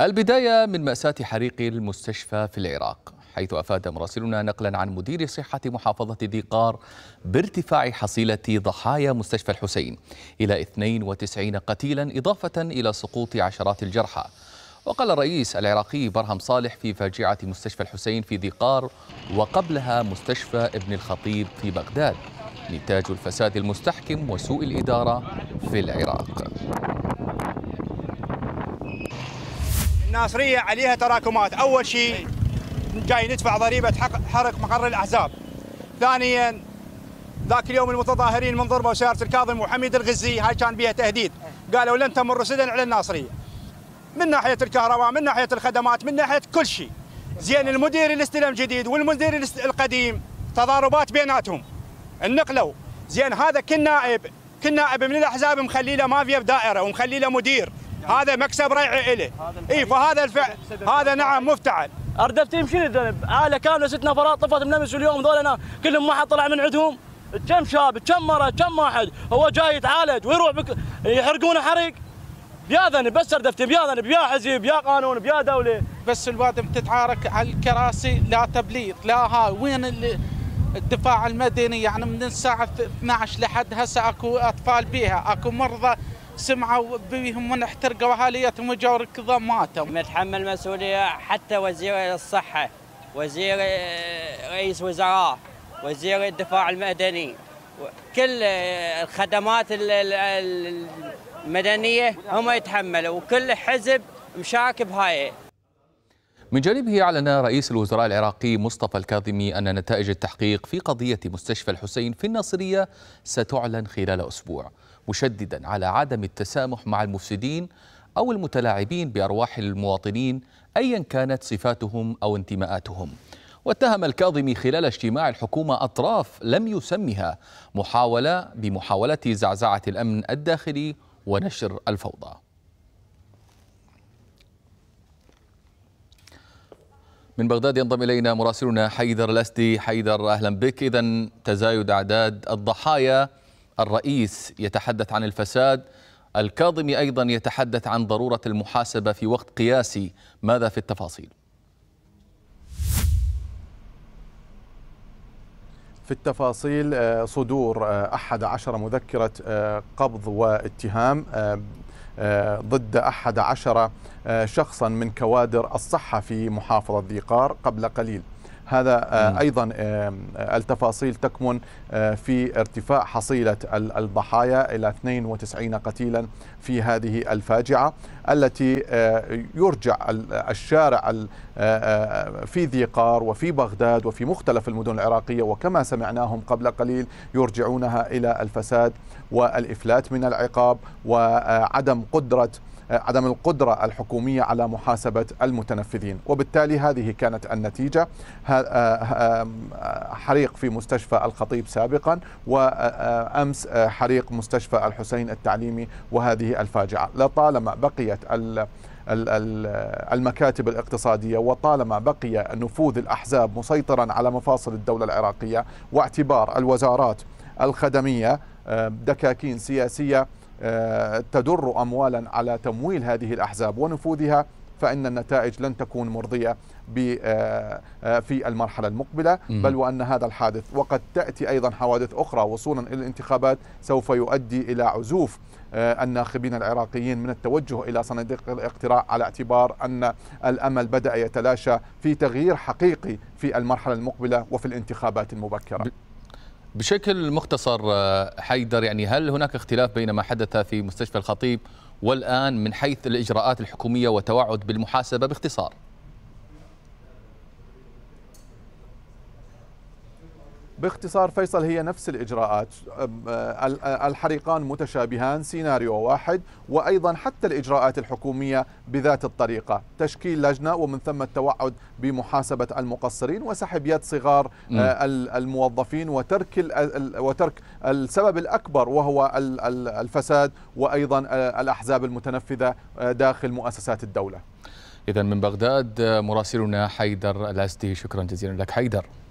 البداية من مأساة حريق المستشفى في العراق حيث أفاد مراسلنا نقلا عن مدير صحة محافظة ذي قار بارتفاع حصيلة ضحايا مستشفى الحسين إلى 92 قتيلا إضافة إلى سقوط عشرات الجرحى وقال الرئيس العراقي برهم صالح في فاجعة مستشفى الحسين في ذي قار وقبلها مستشفى ابن الخطيب في بغداد نتاج الفساد المستحكم وسوء الإدارة في العراق ناصريه عليها تراكمات، اول شيء جاي ندفع ضريبه حق حرق مقر الاحزاب. ثانيا ذاك اليوم المتظاهرين من ضربوا سياره الكاظم وحميد الغزي هاي كان بها تهديد، قالوا لن تمر سدن على الناصريه. من ناحيه الكهرباء، من ناحيه الخدمات، من ناحيه كل شيء. زين المدير اللي استلم جديد والمدير القديم تضاربات بيناتهم. النقلوا زين هذا كل نائب كل نائب من الاحزاب مخلي له مافيا بدائره ومخلي له مدير يعني. هذا مكسب ريعي إله إي فهذا الفعل هذا نعم مفتعل اردفتهم شنو الذنب؟ عائله كامله ست نفرات طفت من امس واليوم ذول انا كلهم ما حد طلع من عندهم كم شاب كم مره كم واحد هو جاي يتعالج ويروح بك يحرقونه حرق يا ذنب بس اردفتهم يا ذنب يا حزب يا قانون يا دوله بس الوادم تتعارك على الكراسي لا تبليط لا هاي وين الدفاع المدني يعني من الساعه 12 لحد هسه اكو اطفال بيها اكو مرضى سمعوا بهم من احترقوا اهاليتهم وجوا ركضوا ماتوا متحمل مسؤوليه حتى وزير الصحه وزير رئيس وزراء وزير الدفاع المدني كل الخدمات المدنيه هم يتحملوا وكل حزب مشارك بهاي من جانبه أعلن رئيس الوزراء العراقي مصطفى الكاظمي أن نتائج التحقيق في قضية مستشفى الحسين في الناصرية ستعلن خلال أسبوع مشددا على عدم التسامح مع المفسدين أو المتلاعبين بأرواح المواطنين أيا كانت صفاتهم أو انتماءاتهم واتهم الكاظمي خلال اجتماع الحكومة أطراف لم يسمها محاولة بمحاولة زعزعة الأمن الداخلي ونشر الفوضى من بغداد ينضم إلينا مراسلنا حيدر الأسدي حيدر أهلا بك إذا تزايد أعداد الضحايا الرئيس يتحدث عن الفساد الكاظمي أيضا يتحدث عن ضرورة المحاسبة في وقت قياسي ماذا في التفاصيل؟ في التفاصيل آه، صدور 11 آه، مذكرة آه، قبض واتهام ضد 11 آه، شخصا من كوادر الصحة في محافظة ذي قار قبل قليل هذا آه، أيضا آه، التفاصيل تكمن آه، في ارتفاع حصيلة الضحايا إلى 92 قتيلا في هذه الفاجعة التي يرجع الشارع في ذي قار وفي بغداد وفي مختلف المدن العراقية وكما سمعناهم قبل قليل يرجعونها إلى الفساد والإفلات من العقاب وعدم قدرة عدم القدرة الحكومية على محاسبة المتنفذين وبالتالي هذه كانت النتيجة آه، آه، آه، حريق في مستشفى الخطيب سابقا وامس حريق مستشفى الحسين التعليمي وهذه الفاجعه لطالما بقيت المكاتب الاقتصادية وطالما بقي نفوذ الأحزاب مسيطرا على مفاصل الدولة العراقية واعتبار الوزارات الخدمية دكاكين سياسية تدر أموالا على تمويل هذه الأحزاب ونفوذها فإن النتائج لن تكون مرضية آه، آه، في المرحلة المقبلة بل وأن هذا الحادث وقد تأتي أيضا حوادث أخرى وصولا إلى الانتخابات سوف يؤدي إلى عزوف آه، الناخبين العراقيين من التوجه إلى صناديق الاقتراع على اعتبار أن الأمل بدأ يتلاشى في تغيير حقيقي في المرحلة المقبلة وفي الانتخابات المبكرة بشكل مختصر حيدر يعني هل هناك اختلاف بين ما حدث في مستشفى الخطيب والآن من حيث الإجراءات الحكومية وتوعد بالمحاسبة باختصار باختصار فيصل هي نفس الإجراءات الحريقان متشابهان سيناريو واحد وأيضا حتى الإجراءات الحكومية بذات الطريقة تشكيل لجنة ومن ثم التوعد بمحاسبة المقصرين وسحب يد صغار الموظفين وترك وترك السبب الأكبر وهو الفساد وأيضا الأحزاب المتنفذة داخل مؤسسات الدولة إذا من بغداد مراسلنا حيدر الأسدي شكرا جزيلا لك حيدر